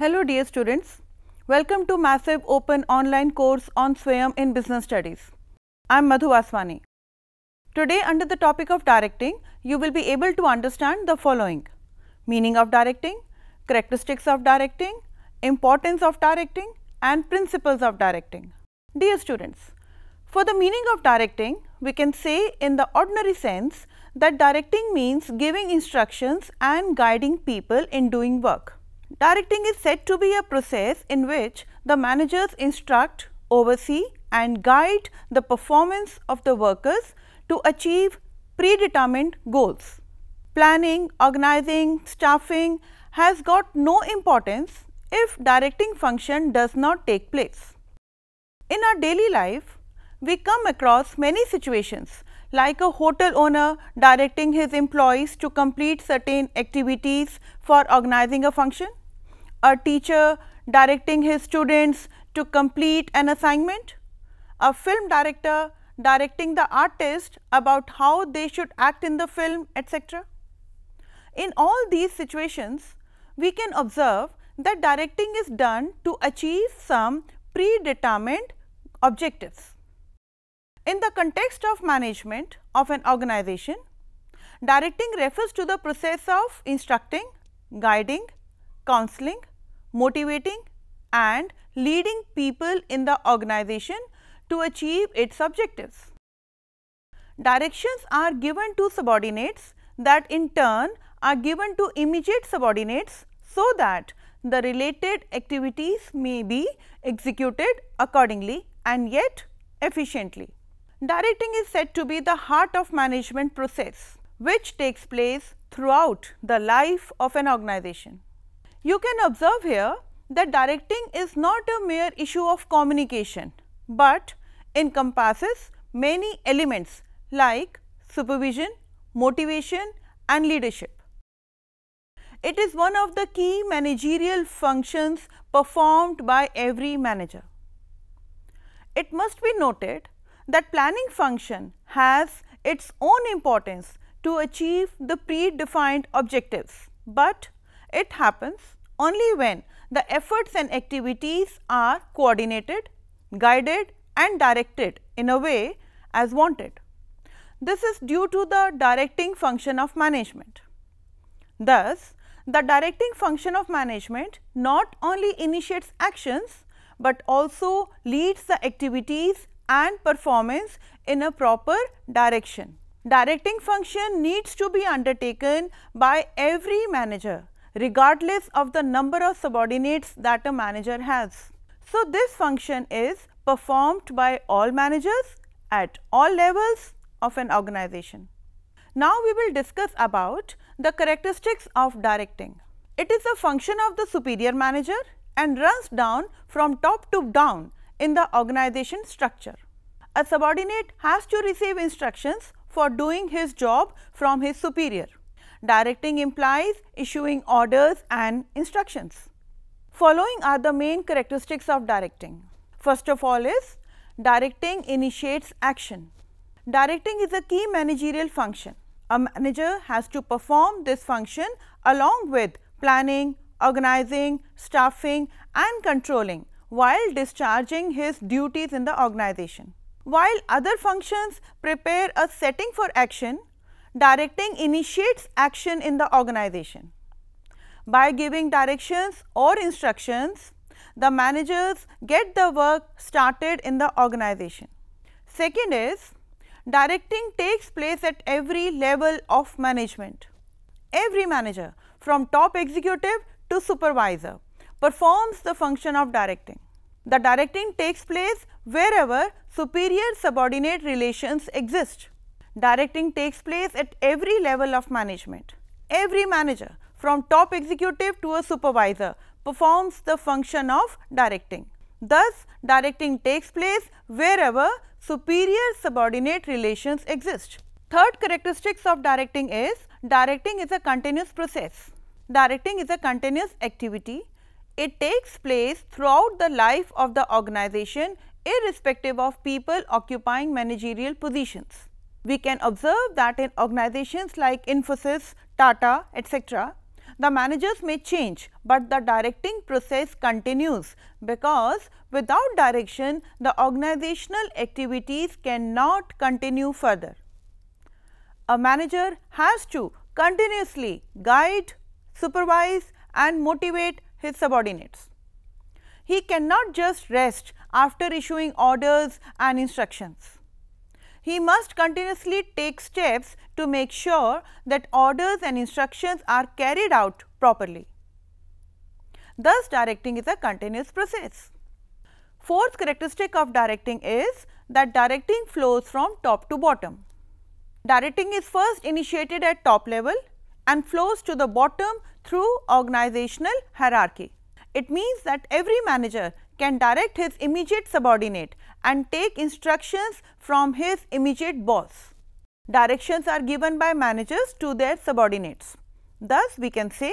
Hello dear students, welcome to Massive Open online course on SWAYAM in Business Studies. I am Madhu Aswani. Today under the topic of directing, you will be able to understand the following. Meaning of directing, characteristics of directing, importance of directing and principles of directing. Dear students, for the meaning of directing, we can say in the ordinary sense that directing means giving instructions and guiding people in doing work. Directing is said to be a process in which the managers instruct, oversee and guide the performance of the workers to achieve predetermined goals. Planning, organizing, staffing has got no importance if directing function does not take place. In our daily life, we come across many situations like a hotel owner directing his employees to complete certain activities for organizing a function a teacher directing his students to complete an assignment, a film director directing the artist about how they should act in the film etc. In all these situations, we can observe that directing is done to achieve some predetermined objectives. In the context of management of an organization, directing refers to the process of instructing, guiding, counseling motivating and leading people in the organization to achieve its objectives. Directions are given to subordinates that in turn are given to immediate subordinates so that the related activities may be executed accordingly and yet efficiently. Directing is said to be the heart of management process which takes place throughout the life of an organization. You can observe here that directing is not a mere issue of communication, but encompasses many elements like supervision, motivation and leadership. It is one of the key managerial functions performed by every manager. It must be noted that planning function has its own importance to achieve the predefined objectives, but it happens only when the efforts and activities are coordinated, guided and directed in a way as wanted. This is due to the directing function of management. Thus, the directing function of management not only initiates actions, but also leads the activities and performance in a proper direction. Directing function needs to be undertaken by every manager regardless of the number of subordinates that a manager has. So, this function is performed by all managers at all levels of an organization. Now, we will discuss about the characteristics of directing. It is a function of the superior manager and runs down from top to down in the organization structure. A subordinate has to receive instructions for doing his job from his superior. Directing implies issuing orders and instructions. Following are the main characteristics of directing. First of all is directing initiates action. Directing is a key managerial function. A manager has to perform this function along with planning, organizing, staffing and controlling while discharging his duties in the organization. While other functions prepare a setting for action, directing initiates action in the organization. By giving directions or instructions, the managers get the work started in the organization. Second is, directing takes place at every level of management. Every manager from top executive to supervisor performs the function of directing. The directing takes place wherever superior subordinate relations exist. Directing takes place at every level of management. Every manager, from top executive to a supervisor, performs the function of directing. Thus, directing takes place wherever superior subordinate relations exist. Third characteristics of directing is, directing is a continuous process. Directing is a continuous activity. It takes place throughout the life of the organization irrespective of people occupying managerial positions we can observe that in organizations like Infosys, Tata, etc., the managers may change, but the directing process continues because without direction the organizational activities cannot continue further. A manager has to continuously guide, supervise and motivate his subordinates. He cannot just rest after issuing orders and instructions. He must continuously take steps to make sure that orders and instructions are carried out properly. Thus, directing is a continuous process. Fourth characteristic of directing is that directing flows from top to bottom. Directing is first initiated at top level and flows to the bottom through organizational hierarchy. It means that every manager can direct his immediate subordinate and take instructions from his immediate boss. Directions are given by managers to their subordinates. Thus, we can say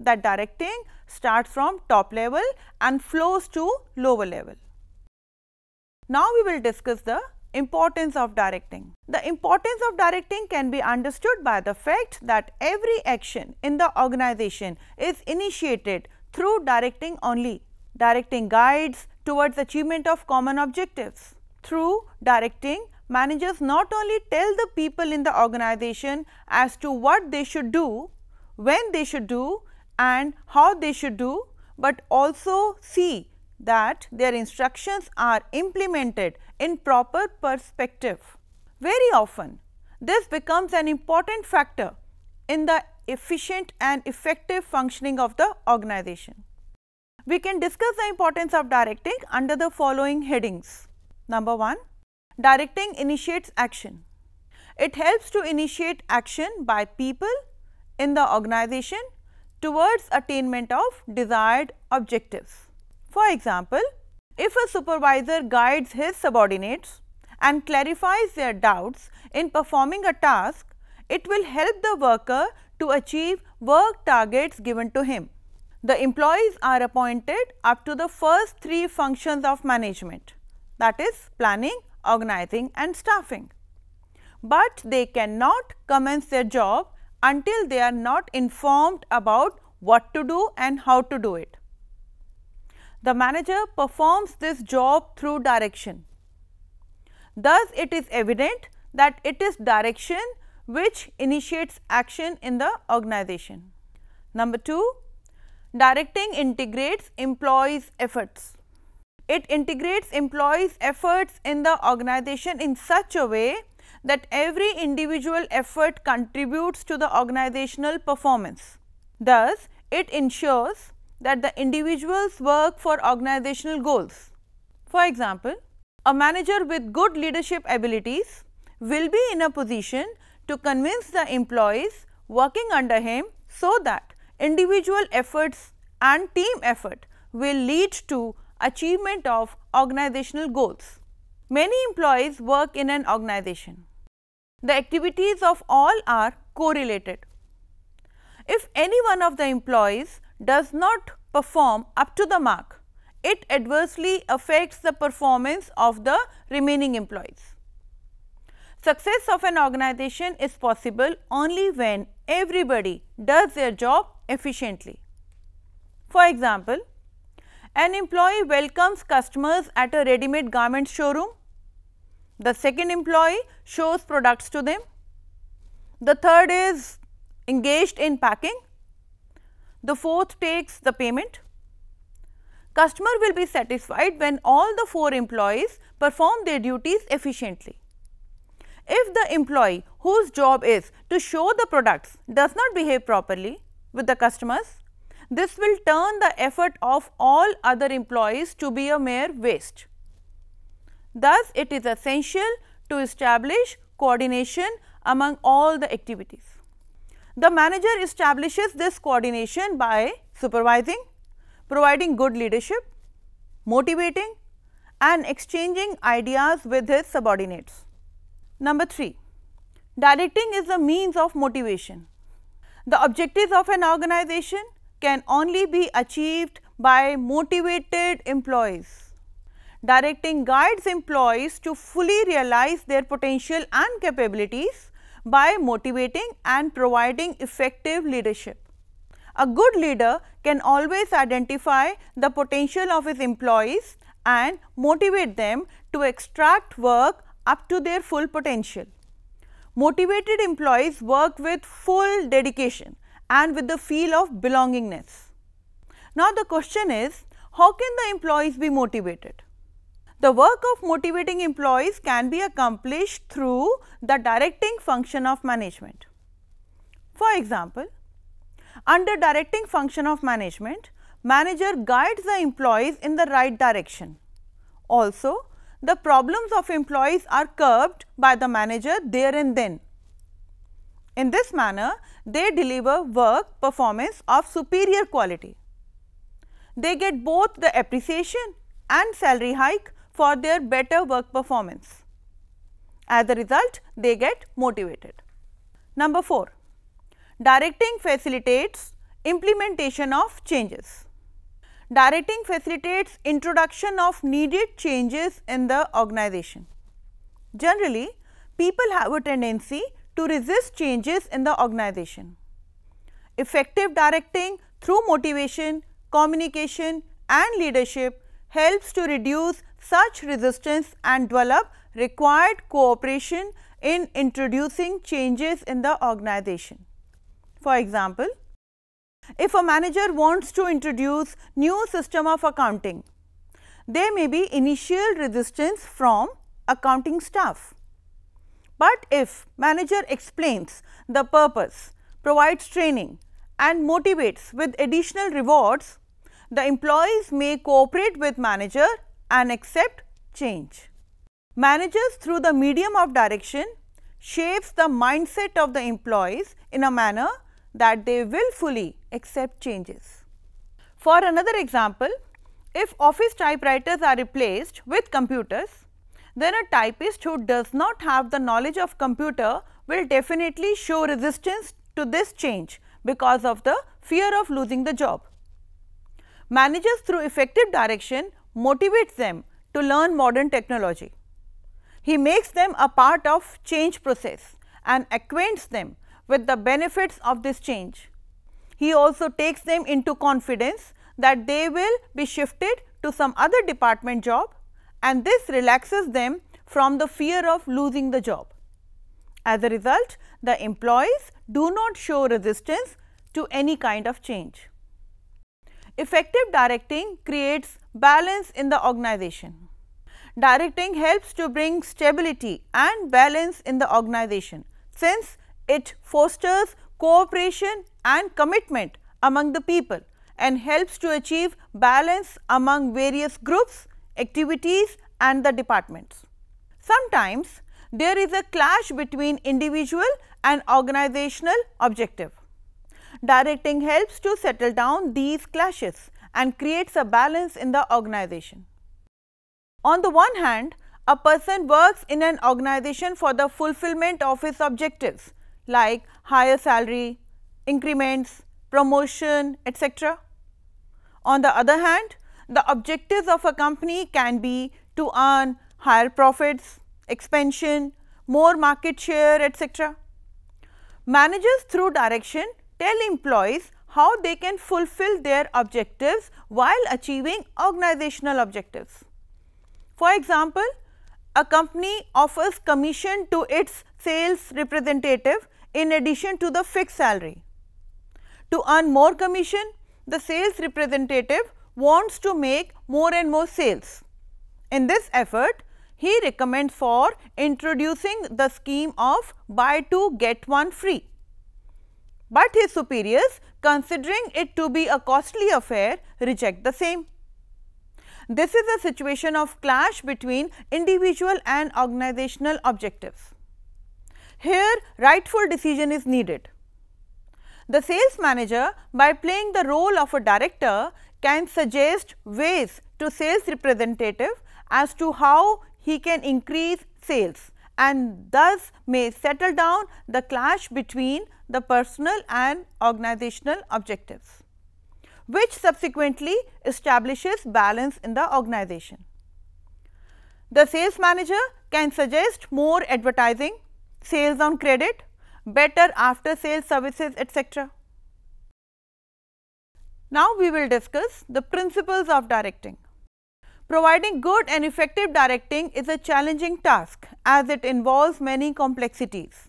that directing starts from top level and flows to lower level. Now, we will discuss the importance of directing. The importance of directing can be understood by the fact that every action in the organization is initiated through directing only directing guides towards achievement of common objectives. Through directing, managers not only tell the people in the organization as to what they should do, when they should do and how they should do, but also see that their instructions are implemented in proper perspective. Very often, this becomes an important factor in the efficient and effective functioning of the organization. We can discuss the importance of directing under the following headings. Number 1. Directing initiates action. It helps to initiate action by people in the organization towards attainment of desired objectives. For example, if a supervisor guides his subordinates and clarifies their doubts in performing a task, it will help the worker to achieve work targets given to him the employees are appointed up to the first three functions of management that is planning, organizing and staffing. But they cannot commence their job until they are not informed about what to do and how to do it. The manager performs this job through direction. Thus, it is evident that it is direction which initiates action in the organization. Number 2, Directing integrates employees' efforts. It integrates employees' efforts in the organization in such a way that every individual effort contributes to the organizational performance. Thus, it ensures that the individuals work for organizational goals. For example, a manager with good leadership abilities will be in a position to convince the employees working under him so that individual efforts and team effort will lead to achievement of organizational goals. Many employees work in an organization. The activities of all are correlated. If any one of the employees does not perform up to the mark, it adversely affects the performance of the remaining employees. Success of an organization is possible only when everybody does their job efficiently. For example, an employee welcomes customers at a ready-made garment showroom. The second employee shows products to them. The third is engaged in packing. The fourth takes the payment. Customer will be satisfied when all the four employees perform their duties efficiently. If the employee whose job is to show the products does not behave properly, with the customers. This will turn the effort of all other employees to be a mere waste. Thus, it is essential to establish coordination among all the activities. The manager establishes this coordination by supervising, providing good leadership, motivating and exchanging ideas with his subordinates. Number 3. Directing is the means of motivation. The objectives of an organization can only be achieved by motivated employees. Directing guides employees to fully realize their potential and capabilities by motivating and providing effective leadership. A good leader can always identify the potential of his employees and motivate them to extract work up to their full potential. Motivated employees work with full dedication and with the feel of belongingness. Now the question is, how can the employees be motivated? The work of motivating employees can be accomplished through the directing function of management. For example, under directing function of management, manager guides the employees in the right direction. Also, the problems of employees are curbed by the manager there and then. In this manner, they deliver work performance of superior quality. They get both the appreciation and salary hike for their better work performance. As a result, they get motivated. Number 4. Directing facilitates implementation of changes. Directing facilitates introduction of needed changes in the organization. Generally, people have a tendency to resist changes in the organization. Effective directing through motivation, communication and leadership helps to reduce such resistance and develop required cooperation in introducing changes in the organization. For example, if a manager wants to introduce new system of accounting, there may be initial resistance from accounting staff. But if manager explains the purpose, provides training and motivates with additional rewards, the employees may cooperate with manager and accept change. Managers through the medium of direction shapes the mindset of the employees in a manner that they willfully accept changes. For another example, if office typewriters are replaced with computers, then a typist who does not have the knowledge of computer will definitely show resistance to this change because of the fear of losing the job. Managers through effective direction motivates them to learn modern technology. He makes them a part of change process and acquaints them with the benefits of this change. He also takes them into confidence that they will be shifted to some other department job and this relaxes them from the fear of losing the job. As a result, the employees do not show resistance to any kind of change. Effective directing creates balance in the organization. Directing helps to bring stability and balance in the organization since it fosters cooperation and commitment among the people and helps to achieve balance among various groups, activities and the departments. Sometimes there is a clash between individual and organizational objective. Directing helps to settle down these clashes and creates a balance in the organization. On the one hand, a person works in an organization for the fulfillment of his objectives like higher salary, increments, promotion, etc. On the other hand, the objectives of a company can be to earn higher profits, expansion, more market share, etc. Managers through direction tell employees how they can fulfill their objectives while achieving organizational objectives. For example, a company offers commission to its sales representative in addition to the fixed salary. To earn more commission, the sales representative wants to make more and more sales. In this effort, he recommends for introducing the scheme of buy two get one free. But his superiors, considering it to be a costly affair, reject the same. This is a situation of clash between individual and organizational objectives. Here rightful decision is needed. The sales manager by playing the role of a director can suggest ways to sales representative as to how he can increase sales and thus may settle down the clash between the personal and organizational objectives, which subsequently establishes balance in the organization. The sales manager can suggest more advertising sales on credit, better after sales services etc. Now we will discuss the principles of directing. Providing good and effective directing is a challenging task as it involves many complexities.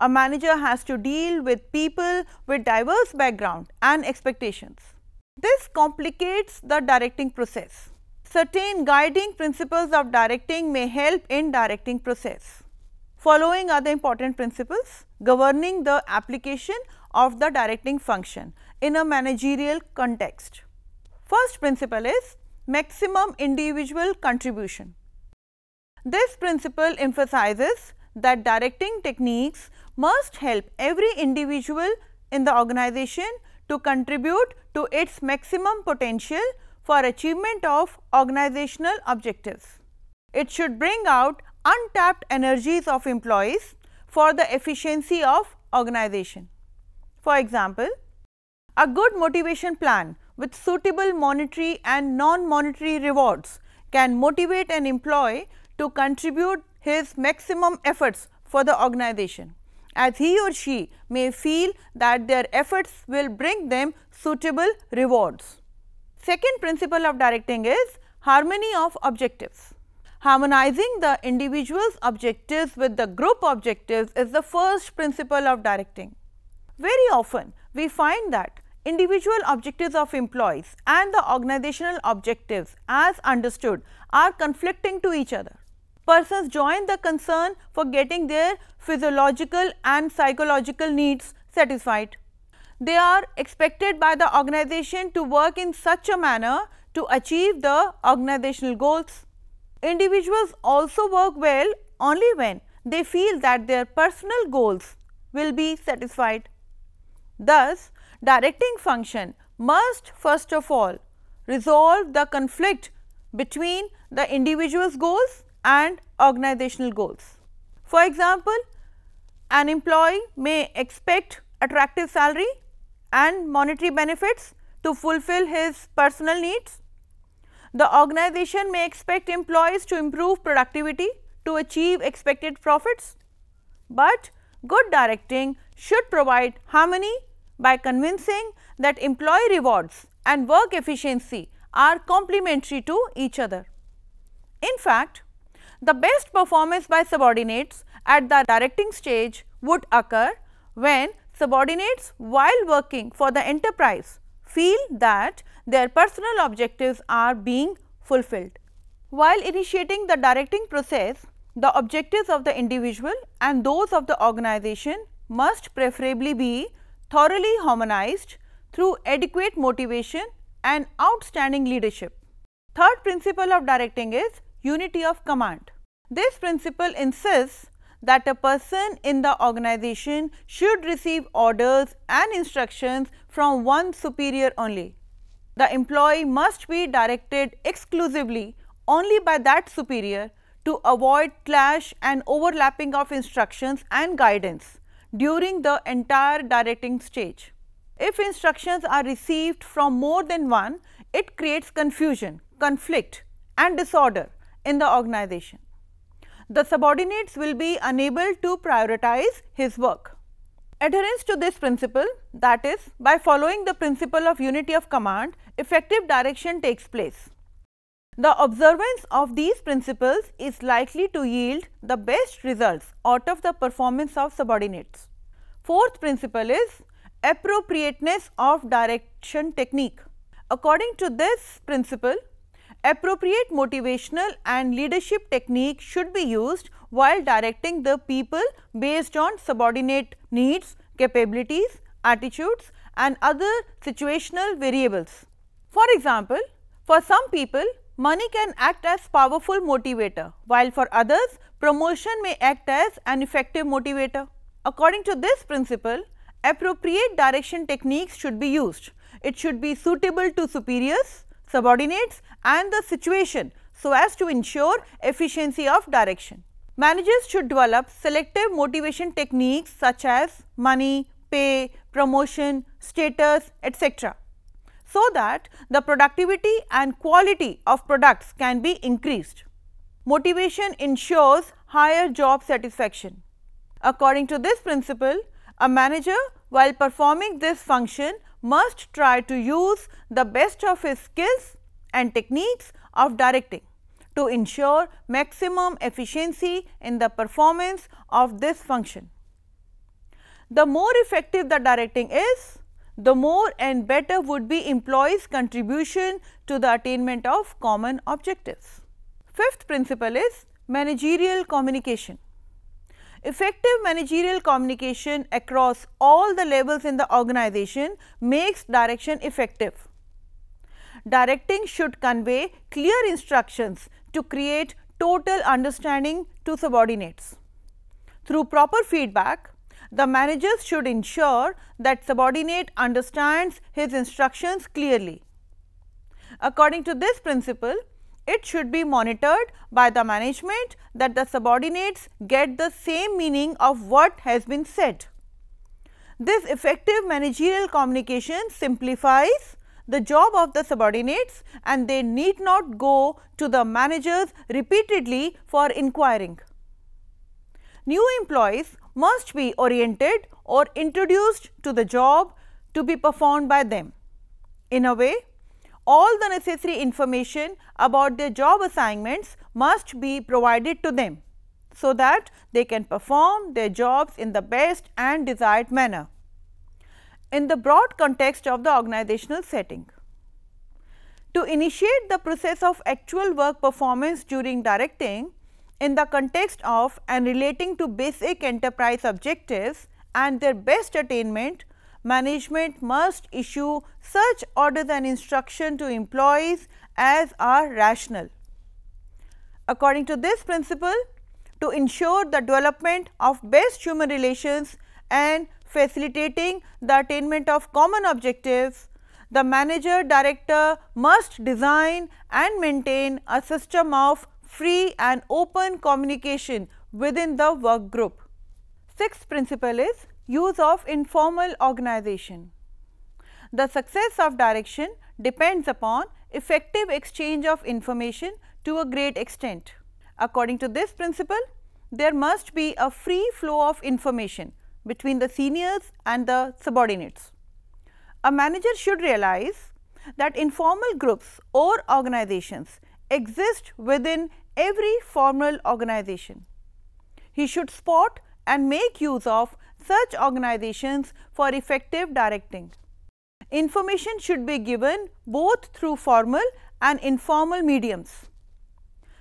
A manager has to deal with people with diverse background and expectations. This complicates the directing process. Certain guiding principles of directing may help in directing process. Following are the important principles governing the application of the directing function in a managerial context. First principle is maximum individual contribution. This principle emphasizes that directing techniques must help every individual in the organization to contribute to its maximum potential for achievement of organizational objectives. It should bring out untapped energies of employees for the efficiency of organization. For example, a good motivation plan with suitable monetary and non-monetary rewards can motivate an employee to contribute his maximum efforts for the organization as he or she may feel that their efforts will bring them suitable rewards. Second principle of directing is harmony of objectives. Harmonizing the individual's objectives with the group objectives is the first principle of directing. Very often, we find that individual objectives of employees and the organizational objectives as understood are conflicting to each other. Persons join the concern for getting their physiological and psychological needs satisfied. They are expected by the organization to work in such a manner to achieve the organizational goals. Individuals also work well only when they feel that their personal goals will be satisfied. Thus, directing function must first of all resolve the conflict between the individual's goals and organizational goals. For example, an employee may expect attractive salary and monetary benefits to fulfill his personal needs the organization may expect employees to improve productivity to achieve expected profits, but good directing should provide harmony by convincing that employee rewards and work efficiency are complementary to each other. In fact, the best performance by subordinates at the directing stage would occur when subordinates while working for the enterprise feel that their personal objectives are being fulfilled. While initiating the directing process, the objectives of the individual and those of the organization must preferably be thoroughly harmonized through adequate motivation and outstanding leadership. Third principle of directing is unity of command. This principle insists that a person in the organization should receive orders and instructions from one superior only the employee must be directed exclusively only by that superior to avoid clash and overlapping of instructions and guidance during the entire directing stage. If instructions are received from more than one, it creates confusion, conflict and disorder in the organization. The subordinates will be unable to prioritize his work. Adherence to this principle that is by following the principle of unity of command effective direction takes place. The observance of these principles is likely to yield the best results out of the performance of subordinates. Fourth principle is appropriateness of direction technique. According to this principle, Appropriate motivational and leadership technique should be used while directing the people based on subordinate needs, capabilities, attitudes and other situational variables. For example, for some people, money can act as powerful motivator, while for others, promotion may act as an effective motivator. According to this principle, appropriate direction techniques should be used. It should be suitable to superiors, subordinates and the situation so as to ensure efficiency of direction. Managers should develop selective motivation techniques such as money, pay, promotion, status, etc. so that the productivity and quality of products can be increased. Motivation ensures higher job satisfaction. According to this principle, a manager while performing this function must try to use the best of his skills and techniques of directing to ensure maximum efficiency in the performance of this function. The more effective the directing is, the more and better would be employees contribution to the attainment of common objectives. Fifth principle is managerial communication. Effective managerial communication across all the levels in the organization makes direction effective. Directing should convey clear instructions to create total understanding to subordinates. Through proper feedback, the managers should ensure that subordinate understands his instructions clearly. According to this principle, it should be monitored by the management that the subordinates get the same meaning of what has been said. This effective managerial communication simplifies the job of the subordinates and they need not go to the managers repeatedly for inquiring. New employees must be oriented or introduced to the job to be performed by them. In a way, all the necessary information about their job assignments must be provided to them so that they can perform their jobs in the best and desired manner in the broad context of the organizational setting. To initiate the process of actual work performance during directing in the context of and relating to basic enterprise objectives and their best attainment management must issue such orders and instruction to employees as are rational. According to this principle, to ensure the development of best human relations and facilitating the attainment of common objectives, the manager director must design and maintain a system of free and open communication within the work group. Sixth principle is Use of informal organization. The success of direction depends upon effective exchange of information to a great extent. According to this principle, there must be a free flow of information between the seniors and the subordinates. A manager should realize that informal groups or organizations exist within every formal organization. He should spot and make use of such organizations for effective directing. Information should be given both through formal and informal mediums.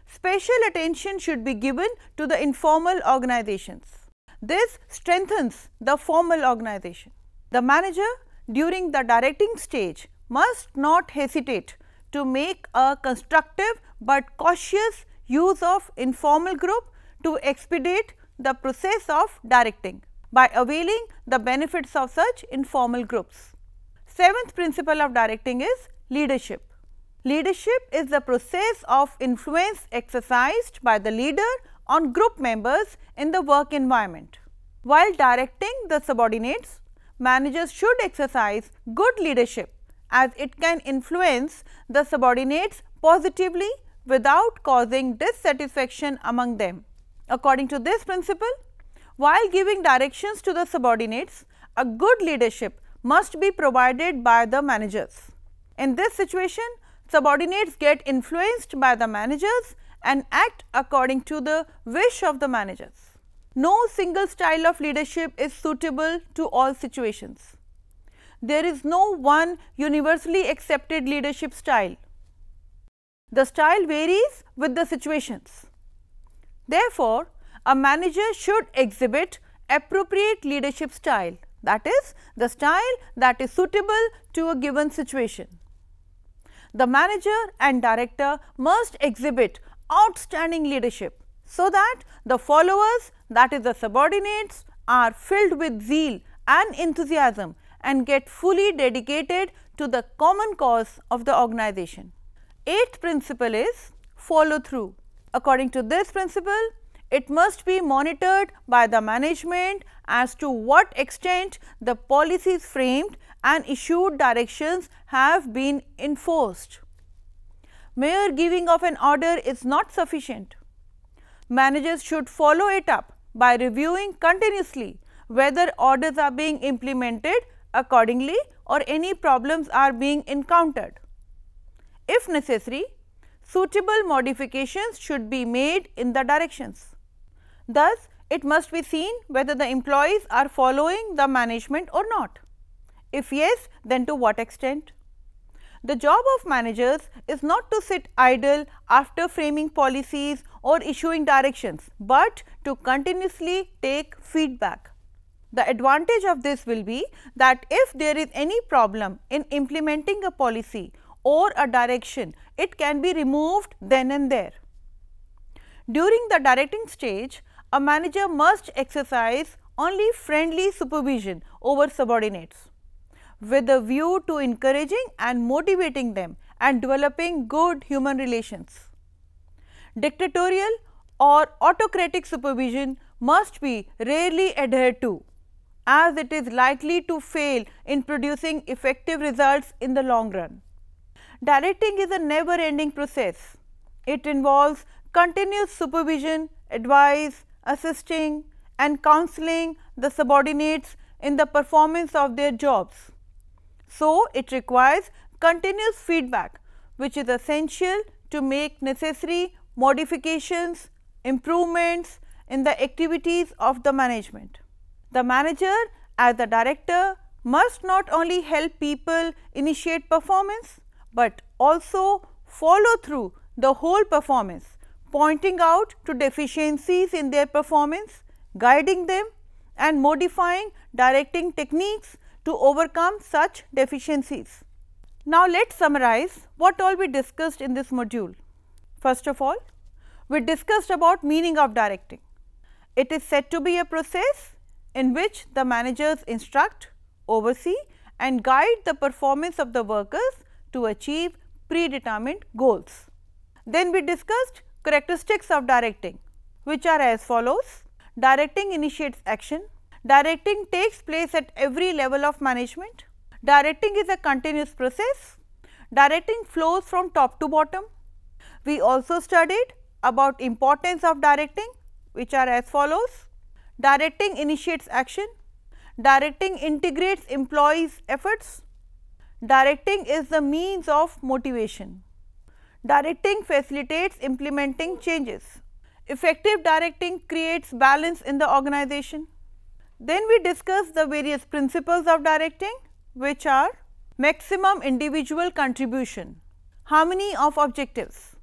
Special attention should be given to the informal organizations. This strengthens the formal organization. The manager during the directing stage must not hesitate to make a constructive but cautious use of informal group to expedite the process of directing by availing the benefits of such informal groups. Seventh principle of directing is leadership. Leadership is the process of influence exercised by the leader on group members in the work environment. While directing the subordinates, managers should exercise good leadership as it can influence the subordinates positively without causing dissatisfaction among them. According to this principle, while giving directions to the subordinates, a good leadership must be provided by the managers. In this situation, subordinates get influenced by the managers and act according to the wish of the managers. No single style of leadership is suitable to all situations. There is no one universally accepted leadership style. The style varies with the situations. Therefore, a manager should exhibit appropriate leadership style that is the style that is suitable to a given situation. The manager and director must exhibit outstanding leadership so that the followers that is the subordinates are filled with zeal and enthusiasm and get fully dedicated to the common cause of the organization. Eighth principle is follow through. According to this principle, it must be monitored by the management as to what extent the policies framed and issued directions have been enforced. Mere giving of an order is not sufficient. Managers should follow it up by reviewing continuously whether orders are being implemented accordingly or any problems are being encountered. If necessary, suitable modifications should be made in the directions. Thus, it must be seen whether the employees are following the management or not. If yes, then to what extent? The job of managers is not to sit idle after framing policies or issuing directions, but to continuously take feedback. The advantage of this will be that if there is any problem in implementing a policy or a direction, it can be removed then and there. During the directing stage, a manager must exercise only friendly supervision over subordinates with a view to encouraging and motivating them and developing good human relations. Dictatorial or autocratic supervision must be rarely adhered to as it is likely to fail in producing effective results in the long run. Directing is a never ending process. It involves continuous supervision, advice, assisting and counseling the subordinates in the performance of their jobs. So, it requires continuous feedback which is essential to make necessary modifications, improvements in the activities of the management. The manager as the director must not only help people initiate performance, but also follow through the whole performance pointing out to deficiencies in their performance, guiding them and modifying directing techniques to overcome such deficiencies. Now, let us summarize what all we discussed in this module. First of all, we discussed about meaning of directing. It is said to be a process in which the managers instruct, oversee and guide the performance of the workers to achieve predetermined goals. Then we discussed Characteristics of directing which are as follows. Directing initiates action. Directing takes place at every level of management. Directing is a continuous process. Directing flows from top to bottom. We also studied about importance of directing which are as follows. Directing initiates action. Directing integrates employees efforts. Directing is the means of motivation. Directing facilitates implementing changes. Effective directing creates balance in the organization. Then we discuss the various principles of directing which are maximum individual contribution, harmony of objectives,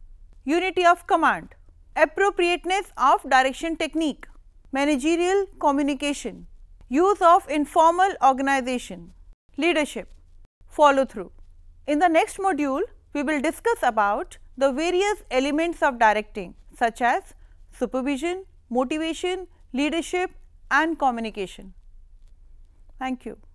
unity of command, appropriateness of direction technique, managerial communication, use of informal organization, leadership, follow through. In the next module, we will discuss about the various elements of directing such as supervision, motivation, leadership and communication. Thank you.